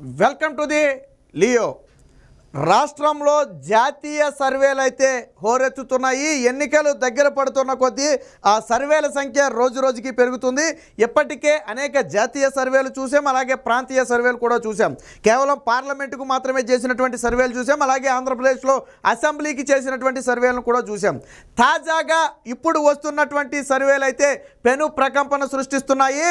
Welcome to the Leo. రాష్ట్రంలో జాతీయ సర్వేలు అయితే హోరెత్తుతున్నాయి ఎన్నికలు దగ్గర పడుతున్న కొద్దీ ఆ సర్వేల సంఖ్య రోజు రోజుకి పెరుగుతుంది ఇప్పటికే అనేక జాతీయ సర్వేలు చూసాం అలాగే ప్రాంతీయ సర్వేలు కూడా చూసాం కేవలం పార్లమెంటుకు మాత్రమే చేసినటువంటి సర్వేలు చూసాం అలాగే ఆంధ్రప్రదేశ్లో అసెంబ్లీకి చేసినటువంటి సర్వేలను కూడా చూసాం తాజాగా ఇప్పుడు వస్తున్నటువంటి సర్వేలు అయితే పెను ప్రకంపన సృష్టిస్తున్నాయి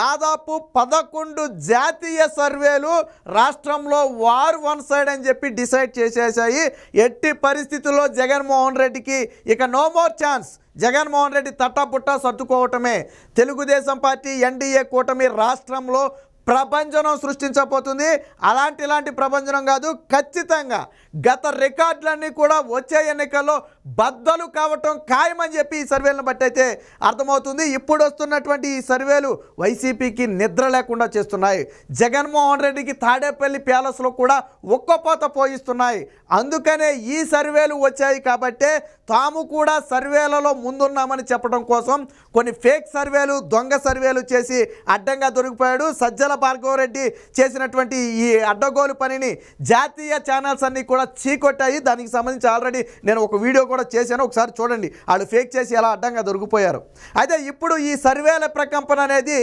దాదాపు పదకొండు జాతీయ సర్వేలు రాష్ట్రంలో వార్ వన్ సైడ్ అని చెప్పి డిసైడ్ చేసేసాయి ఎట్టి పరిస్థితుల్లో జగన్మోహన్ రెడ్డికి ఇక no more chance Jaganmohan Reddy తట్టపుట్ట సర్దుకోవటమే తెలుగుదేశం పార్టీ ఎన్డీఏ కూటమి రాష్ట్రంలో ప్రభంజనం సృష్టించబోతుంది అలాంటి ఇలాంటి ప్రభంజనం కాదు ఖచ్చితంగా గత రికార్డులన్నీ కూడా వచ్చే ఎన్నికల్లో బద్దలు కావటం ఖాయమని చెప్పి ఈ సర్వేలను బట్టి అయితే అర్థమవుతుంది ఇప్పుడు వస్తున్నటువంటి ఈ సర్వేలు వైసీపీకి నిద్ర లేకుండా చేస్తున్నాయి జగన్మోహన్ రెడ్డికి తాడేపల్లి ప్యాలెస్లో కూడా ఒక్కపోత పోయిస్తున్నాయి అందుకనే ఈ సర్వేలు వచ్చాయి కాబట్టే తాము కూడా సర్వేలలో ముందున్నామని చెప్పడం కోసం కొన్ని ఫేక్ సర్వేలు దొంగ సర్వేలు చేసి అడ్డంగా దొరికిపోయాడు సజ్జల భార్గవరెడ్డి చేసినటువంటి ఈ అడ్డగోలు పనిని జాతీయ ఛానల్స్ అన్నీ కూడా చీకొట్టాయి దానికి సంబంధించి ఆల్రెడీ నేను ఒక వీడియో కూడా చేశాను ఒకసారి చూడండి వాళ్ళు ఫేక్ చేసి ఎలా అడ్డంగా దొరికిపోయారు అయితే ఇప్పుడు ఈ సర్వేల ప్రకంపన అనేది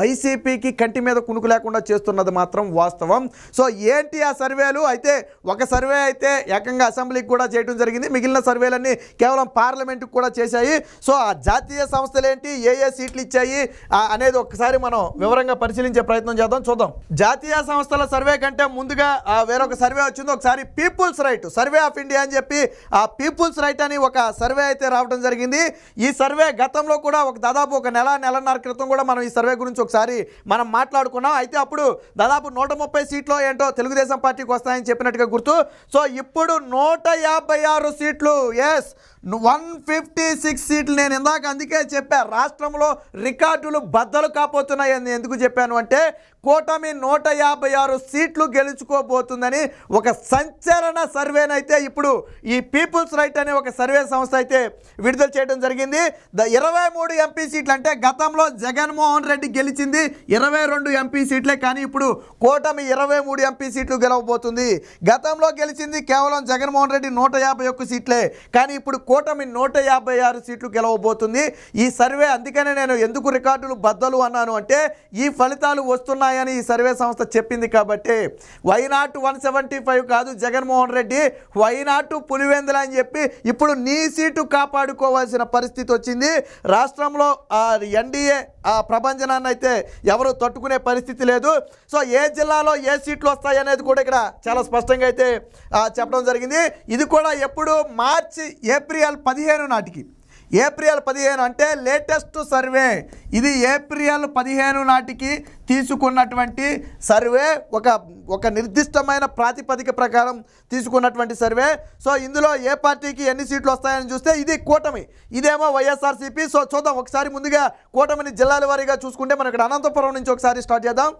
వైసీపీకి కంటి మీద కునుకు లేకుండా చేస్తున్నది మాత్రం వాస్తవం సో ఏంటి ఆ సర్వేలు అయితే ఒక సర్వే అయితే ఏకంగా అసెంబ్లీకి కూడా చేయడం జరిగింది మిగిలిన సర్వేలన్నీ కేవలం పార్లమెంట్కి కూడా చేశాయి సో ఆ జాతీయ సంస్థలు ఏంటి ఏ ఏ సీట్లు ఇచ్చాయి అనేది ఒకసారి మనం వివరంగా పరిశీలించే ప్రయత్నం చేద్దాం చూద్దాం జాతీయ సంస్థల సర్వే కంటే ముందుగా వేరొక సర్వే వచ్చింది ఒకసారి people's right survey of India అని చెప్పి ఆ పీపుల్స్ రైట్ ఇన్సైట్ అని ఒక సర్వే అయితే రావడం జరిగింది ఈ సర్వే గతంలో కూడా ఒక దాదాపు ఒక నెల నెలన్నర క్రితం కూడా మనం ఈ సర్వే గురించి ఒకసారి మనం మాట్లాడుకున్నాం అయితే అప్పుడు దాదాపు నూట ముప్పై సీట్లు ఏంటో తెలుగుదేశం పార్టీకి వస్తాయని చెప్పినట్టుగా గుర్తు సో ఇప్పుడు నూట యాభై ఆరు సీట్లు ఎస్ వన్ ఫిఫ్టీ సిక్స్ సీట్లు నేను ఇందాక అందుకే చెప్పా రాష్ట్రంలో రికార్డులు బద్దలు కాపోతున్నాయని ఎందుకు చెప్పాను అంటే కూటమి నూట యాభై ఆరు సీట్లు గెలుచుకోబోతుందని ఒక సంచలన సర్వేనైతే ఇప్పుడు ఈ పీపుల్స్ రైట్ అనే ఒక సర్వే సంస్థ అయితే విడుదల చేయడం జరిగింది ద ఇరవై మూడు ఎంపీ సీట్లు అంటే గతంలో జగన్మోహన్ రెడ్డి గెలిచింది ఇరవై రెండు ఎంపీ సీట్లే కానీ ఇప్పుడు కూటమి ఇరవై మూడు ఎంపీ సీట్లు గెలవబోతుంది గతంలో గెలిచింది కేవలం జగన్మోహన్ రెడ్డి నూట యాభై ఒక్క సీట్లే కానీ ఇప్పుడు కూటమి నూట యాభై ఆరు సీట్లు గెలవబోతుంది ఈ సర్వే అందుకనే నేను ఎందుకు రికార్డులు బద్దలు అన్నాను అంటే ఈ ఫలితాలు వస్తున్నాయని ఈ సర్వే సంస్థ చెప్పింది కాబట్టి వైనాట్ వన్ సెవెంటీ ఫైవ్ కాదు జగన్మోహన్ రెడ్డి వైనాట్ పులివెందుల అని చెప్పి ఇప్పుడు నీ సీటు కాపాడుకోవాల్సిన పరిస్థితి వచ్చింది రాష్ట్రంలో ఎన్డీఏ ఆ ప్రభంజనాన్ని అయితే ఎవరు తట్టుకునే పరిస్థితి లేదు సో ఏ జిల్లాలో ఏ సీట్లు వస్తాయి అనేది కూడా ఇక్కడ చాలా స్పష్టంగా అయితే చెప్పడం జరిగింది ఇది కూడా ఎప్పుడు మార్చి ఏప్రిల్ పదిహేను నాటికి ఏప్రిల్ పదిహేను అంటే లేటెస్ట్ సర్వే ఇది ఏప్రిల్ పదిహేను నాటికి తీసుకున్నటువంటి సర్వే ఒక ఒక నిర్దిష్టమైన ప్రాతిపదిక ప్రకారం తీసుకున్నటువంటి సర్వే సో ఇందులో ఏ పార్టీకి ఎన్ని సీట్లు వస్తాయని చూస్తే ఇది కూటమి ఇదేమో వైఎస్ఆర్సీపీ సో చూద్దాం ఒకసారి ముందుగా కూటమిని జిల్లాల వారీగా చూసుకుంటే మనం ఇక్కడ అనంతపురం నుంచి ఒకసారి స్టార్ట్ చేద్దాం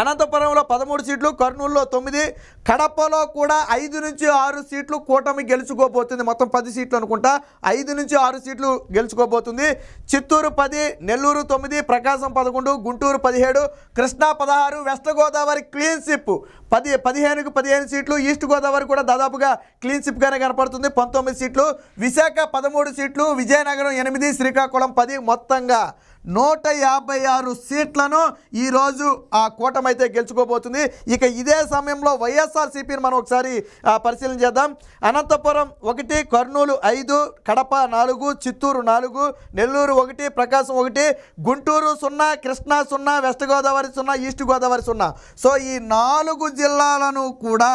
అనంతపురంలో పదమూడు సీట్లు కర్నూలులో తొమ్మిది కడపలో కూడా ఐదు నుంచి ఆరు సీట్లు కూటమి గెలుచుకోబోతుంది మొత్తం పది సీట్లు అనుకుంటా ఐదు నుంచి ఆరు సీట్లు గెలుచుకోబోతుంది చిత్తూరు పది నెల్లూరు తొమ్మిది ప్రకాశం పదకొండు గుంటూరు పదిహేడు కృష్ణా పదహారు వెస్ట్ గోదావరి క్లీన్షిప్ పది పదిహేనుకు పదిహేను సీట్లు ఈస్ట్ గోదావరి కూడా దాదాపుగా క్లీన్షిప్గానే కనపడుతుంది పంతొమ్మిది సీట్లు విశాఖ పదమూడు సీట్లు విజయనగరం ఎనిమిది శ్రీకాకుళం పది మొత్తంగా నూట యాభై ఆరు సీట్లను ఈరోజు ఆ కూటమైతే గెలుచుకోబోతుంది ఇక ఇదే సమయంలో వైఎస్ఆర్సీపీని మనం ఒకసారి పరిశీలన చేద్దాం అనంతపురం ఒకటి కర్నూలు ఐదు కడప నాలుగు చిత్తూరు నాలుగు నెల్లూరు ఒకటి ప్రకాశం ఒకటి గుంటూరు సున్నా కృష్ణా సున్నా వెస్ట్ గోదావరి సున్నా ఈస్ట్ గోదావరి సున్నా సో ఈ నాలుగు జిల్లాలను కూడా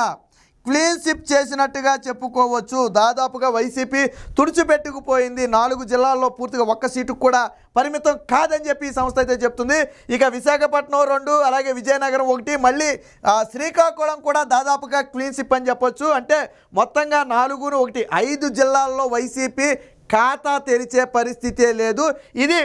క్లీన్ షిప్ చేసినట్టుగా చెప్పుకోవచ్చు దాదాపుగా వైసీపీ తుడిచిపెట్టుకుపోయింది నాలుగు జిల్లాల్లో పూర్తిగా ఒక్క సీటు కూడా పరిమితం కాదని చెప్పి ఈ సంస్థ అయితే చెప్తుంది ఇక విశాఖపట్నం రెండు అలాగే విజయనగరం ఒకటి మళ్ళీ శ్రీకాకుళం కూడా దాదాపుగా క్లీన్ అని చెప్పొచ్చు అంటే మొత్తంగా నాలుగును ఒకటి ఐదు జిల్లాల్లో వైసీపీ ఖాతా తెరిచే పరిస్థితే లేదు ఇది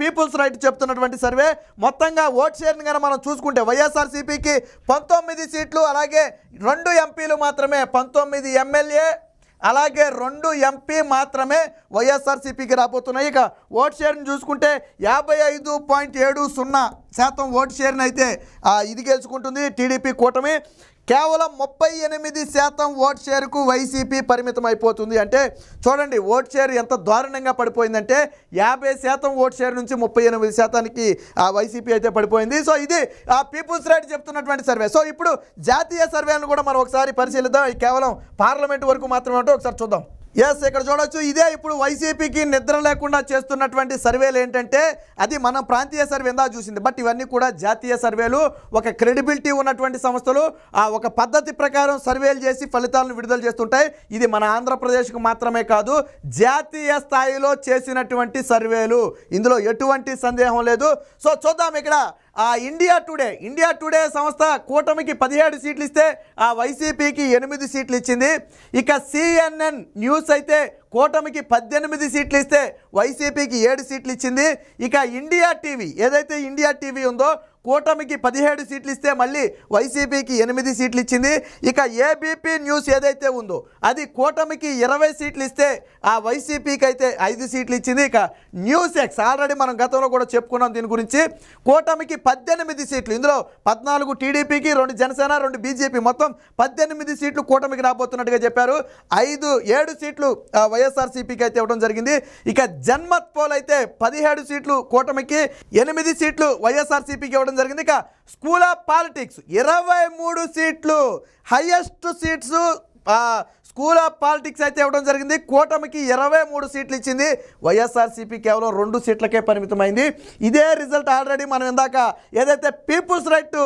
పీపుల్స్ రైట్ చెప్తున్నటువంటి సర్వే మొత్తంగా ఓట్ షేర్ని కనుక మనం చూసుకుంటే వైఎస్ఆర్సీపీకి పంతొమ్మిది సీట్లు అలాగే రెండు ఎంపీలు మాత్రమే పంతొమ్మిది ఎమ్మెల్యే అలాగే రెండు ఎంపీ మాత్రమే వైఎస్ఆర్సీపీకి రాబోతున్నాయి ఇక ఓట్ షేర్ని చూసుకుంటే యాభై ఐదు పాయింట్ ఏడు సున్నా శాతం ఓటు షేర్ని అయితే ఇది గెలుచుకుంటుంది టీడీపీ కూటమి కేవలం ముప్పై ఎనిమిది శాతం ఓట్ షేర్కు వైసీపీ పరిమితం అయిపోతుంది అంటే చూడండి ఓట్ షేర్ ఎంత దారుణంగా పడిపోయిందంటే యాభై శాతం ఓట్ షేర్ నుంచి ముప్పై ఎనిమిది శాతానికి వైసీపీ అయితే పడిపోయింది సో ఇది ఆ పీపుల్స్ రైట్ చెప్తున్నటువంటి సర్వే సో ఇప్పుడు జాతీయ సర్వేను కూడా మనం ఒకసారి పరిశీలిద్దాం కేవలం పార్లమెంట్ వరకు మాత్రమే ఒకసారి చూద్దాం ఎస్ ఇక్కడ చూడొచ్చు ఇదే ఇప్పుడు వైసీపీకి నిద్ర లేకుండా చేస్తున్నటువంటి సర్వేలు ఏంటంటే అది మన ప్రాంతీయ సర్వే ఇందా చూసింది బట్ ఇవన్నీ కూడా జాతీయ సర్వేలు ఒక క్రెడిబిలిటీ ఉన్నటువంటి సంస్థలు ఆ ఒక పద్ధతి ప్రకారం సర్వేలు చేసి ఫలితాలను విడుదల చేస్తుంటాయి ఇది మన ఆంధ్రప్రదేశ్కు మాత్రమే కాదు జాతీయ స్థాయిలో చేసినటువంటి సర్వేలు ఇందులో ఎటువంటి సందేహం లేదు సో చూద్దాం ఇక్కడ ఆ ఇండియా టుడే ఇండియా టుడే సంస్థ కూటమికి పదిహేడు సీట్లు ఇస్తే ఆ వైసీపీకి ఎనిమిది సీట్లు ఇచ్చింది ఇక సిఎన్ఎన్ న్యూస్ అయితే కూటమికి పద్దెనిమిది సీట్లు ఇస్తే వైసీపీకి ఏడు సీట్లు ఇచ్చింది ఇక ఇండియా టీవీ ఏదైతే ఇండియా టీవీ ఉందో కూటమికి పదిహేడు సీట్లు ఇస్తే మళ్ళీ వైసీపీకి ఎనిమిది సీట్లు ఇచ్చింది ఇక ఏబీపీ న్యూస్ ఏదైతే ఉందో అది కూటమికి ఇరవై సీట్లు ఇస్తే ఆ వైసీపీకి అయితే ఐదు సీట్లు ఇచ్చింది ఇక న్యూస్ ఎక్స్ ఆల్రెడీ మనం గతంలో కూడా చెప్పుకున్నాం దీని గురించి కూటమికి పద్దెనిమిది సీట్లు ఇందులో పద్నాలుగు టీడీపీకి రెండు జనసేన రెండు బీజేపీ మొత్తం పద్దెనిమిది సీట్లు కూటమికి రాబోతున్నట్టుగా చెప్పారు ఐదు ఏడు సీట్లు వైఎస్ఆర్సీపీకి అయితే ఇవ్వడం జరిగింది ఇక జన్మత్ పోల్ అయితే పదిహేడు సీట్లు కూటమికి ఎనిమిది సీట్లు వైఎస్ఆర్సీపీకి ఇవ్వడం చేయడం జరిగింది ఇక స్కూల్ ఆఫ్ పాలిటిక్స్ ఇరవై మూడు సీట్లు highest seats school of politics అయితే ఇవ్వడం జరిగింది కూటమికి ఇరవై మూడు సీట్లు ఇచ్చింది వైఎస్ఆర్సీపీ కేవలం రెండు సీట్లకే పరిమితమైంది ఇదే రిజల్ట్ ఆల్రెడీ మనం ఇందాక ఏదైతే పీపుల్స్ రైట్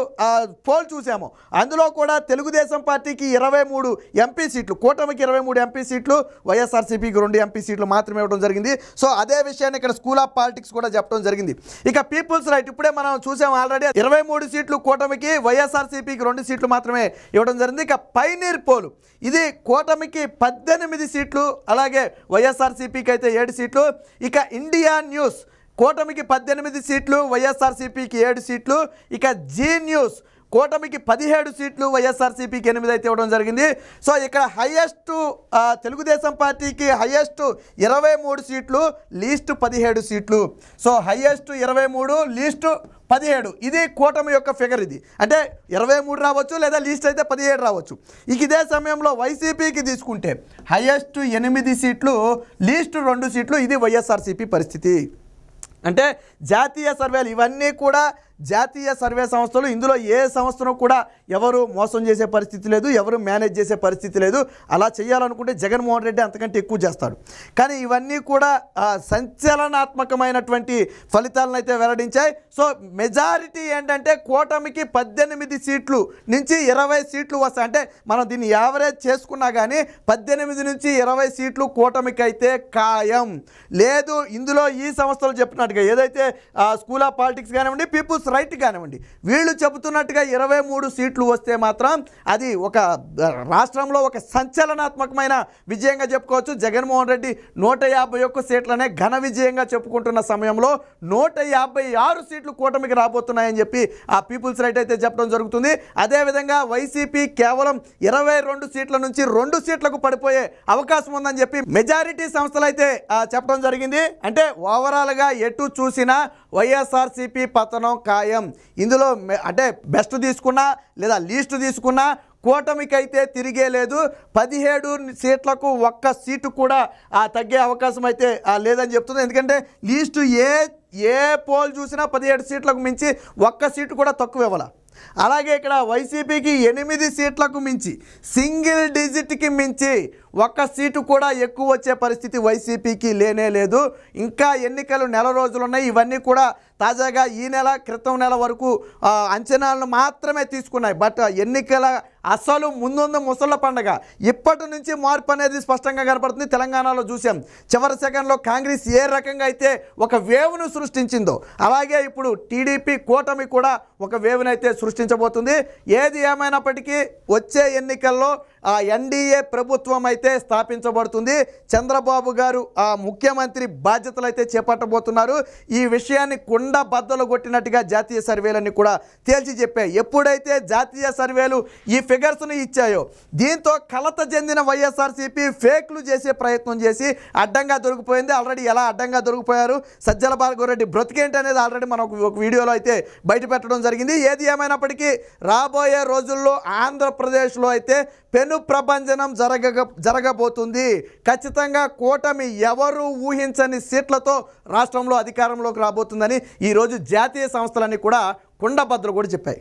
పోల్ చూసామో అందులో కూడా తెలుగుదేశం పార్టీకి ఇరవై మూడు ఎంపీ సీట్లు కూటమికి ఇరవై మూడు ఎంపీ సీట్లు వైఎస్ఆర్సీపీకి రెండు ఎంపీ సీట్లు మాత్రమే ఇవ్వడం జరిగింది సో అదే విషయాన్ని ఇక్కడ స్కూల్ ఆఫ్ పాలిటిక్స్ కూడా చెప్పడం జరిగింది ఇక పీపుల్స్ రైట్ ఇప్పుడే మనం చూసాం ఆల్రెడీ ఇరవై మూడు సీట్లు కూటమికి వైఎస్ఆర్సీపీకి రెండు సీట్లు మాత్రమే ఇవ్వడం జరిగింది ఇక పైనీర్ పోలు ఇది కూటమి కూటమికి పద్దెనిమిది సీట్లు అలాగే వైఎస్ఆర్సీపీకి అయితే ఏడు సీట్లు ఇక ఇండియా న్యూస్ కూటమికి పద్దెనిమిది సీట్లు వైఎస్ఆర్సీపీకి ఏడు సీట్లు ఇక జీ న్యూస్ కూటమికి పదిహేడు సీట్లు వైఎస్ఆర్సీపీకి ఎనిమిది అయితే ఇవ్వడం జరిగింది సో ఇక్కడ హయ్యెస్ట్ తెలుగుదేశం పార్టీకి హయ్యెస్ట్ ఇరవై సీట్లు లీస్ట్ పదిహేడు సీట్లు సో హయ్యెస్ట్ ఇరవై లీస్ట్ పదిహేడు ఇది కూటమి యొక్క ఫిగర్ ఇది అంటే ఇరవై మూడు రావచ్చు లేదా లీస్ట్ అయితే పదిహేడు రావచ్చు ఇక ఇదే సమయంలో వైసీపీకి తీసుకుంటే హయ్యెస్ట్ ఎనిమిది సీట్లు లీస్ట్ రెండు సీట్లు ఇది వైఎస్ఆర్సీపీ పరిస్థితి అంటే జాతీయ సర్వేలు ఇవన్నీ కూడా జాతీయ సర్వే సంస్థలు ఇందులో ఏ సంస్థను కూడా ఎవరు మోసం చేసే పరిస్థితి లేదు ఎవరు మేనేజ్ చేసే పరిస్థితి లేదు అలా చేయాలనుకుంటే జగన్మోహన్ రెడ్డి అంతకంటే ఎక్కువ చేస్తాడు కానీ ఇవన్నీ కూడా సంచలనాత్మకమైనటువంటి ఫలితాలను అయితే వెల్లడించాయి సో మెజారిటీ ఏంటంటే కూటమికి పద్దెనిమిది సీట్లు నుంచి ఇరవై సీట్లు వస్తాయి అంటే మనం దీన్ని యావరేజ్ చేసుకున్నా కానీ పద్దెనిమిది నుంచి ఇరవై సీట్లు కూటమికి అయితే ఖాయం లేదు ఇందులో ఈ సంస్థలు చెప్పినట్టుగా ఏదైతే స్కూల్ ఆఫ్ పాలిటిక్స్ కానివ్వండి పీపుల్స్ రైట్ కానివ్వండి వీళ్ళు చెబుతున్నట్టుగా ఇరవై మూడు సీట్లు వస్తే మాత్రం అది ఒక రాష్ట్రంలో ఒక సంచలనాత్మకమైన విజయంగా చెప్పుకోవచ్చు జగన్మోహన్ రెడ్డి నూట యాభై ఒక్క సీట్లనే ఘన విజయంగా చెప్పుకుంటున్న సమయంలో నూట యాభై ఆరు సీట్లు కూటమికి రాబోతున్నాయని చెప్పి ఆ పీపుల్స్ రైట్ అయితే చెప్పడం జరుగుతుంది అదేవిధంగా వైసీపీ కేవలం ఇరవై రెండు సీట్ల నుంచి రెండు సీట్లకు పడిపోయే అవకాశం ఉందని చెప్పి మెజారిటీ సంస్థలు అయితే చెప్పడం జరిగింది అంటే ఓవరాల్గా ఎటు చూసినా వైఎస్ఆర్సీపీ పతనం కా అభిప్రాయం ఇందులో అంటే బెస్ట్ తీసుకున్నా లేదా లీస్ట్ తీసుకున్నా కూటమికైతే తిరిగే లేదు పదిహేడు సీట్లకు ఒక్క సీటు కూడా తగ్గే అవకాశం అయితే లేదని చెప్తుంది ఎందుకంటే లీస్టు ఏ ఏ పోల్ చూసినా పదిహేడు సీట్లకు మించి ఒక్క సీటు కూడా తక్కువ ఇవ్వాలి అలాగే ఇక్కడ వైసీపీకి ఎనిమిది సీట్లకు మించి సింగిల్ డిజిట్కి మించి ఒక్క సీటు కూడా ఎక్కువ వచ్చే పరిస్థితి వైసీపీకి లేనే లేదు ఇంకా ఎన్నికలు నెల రోజులు ఉన్నాయి ఇవన్నీ కూడా తాజాగా ఈ నెల క్రితం నెల వరకు అంచనాలను మాత్రమే తీసుకున్నాయి బట్ ఎన్నికల అసలు ముందున్న ముసళ్ళ పండగ ఇప్పటి నుంచి మార్పు అనేది స్పష్టంగా కనపడుతుంది తెలంగాణలో చూసాం చివరి సెకండ్లో కాంగ్రెస్ ఏ రకంగా అయితే ఒక వేవ్ను సృష్టించిందో అలాగే ఇప్పుడు టీడీపీ కూటమి కూడా ఒక వేవ్నైతే సృష్టించబోతుంది ఏది ఏమైనప్పటికీ వచ్చే ఎన్నికల్లో ఆ ఎన్డీఏ ప్రభుత్వం అయితే స్థాపించబడుతుంది చంద్రబాబు గారు ఆ ముఖ్యమంత్రి బాధ్యతలు అయితే చేపట్టబోతున్నారు ఈ విషయాన్ని కుండ బద్దలు కొట్టినట్టుగా జాతీయ సర్వేలన్నీ కూడా తేల్చి చెప్పాయి ఎప్పుడైతే జాతీయ సర్వేలు ఈ ఫిగర్స్ను ఇచ్చాయో దీంతో కలత చెందిన వైఎస్ఆర్సీపీ ఫేక్లు చేసే ప్రయత్నం చేసి అడ్డంగా దొరికిపోయింది ఆల్రెడీ ఎలా అడ్డంగా దొరికిపోయారు సజ్జల భార్గవరెడ్డి బ్రతికేంటి అనేది ఆల్రెడీ మనం ఒక వీడియోలో అయితే బయట పెట్టడం జరిగింది ఏది ఏమైనప్పటికీ రాబోయే రోజుల్లో ఆంధ్రప్రదేశ్లో అయితే పెను పెను ప్రభంజనం జరగ జరగబోతుంది ఖచ్చితంగా కూటమి ఎవరు ఊహించని సీట్లతో రాష్ట్రంలో అధికారంలోకి రాబోతుందని ఈరోజు జాతీయ సంస్థలన్నీ కూడా కుండభద్రలు కూడా చెప్పాయి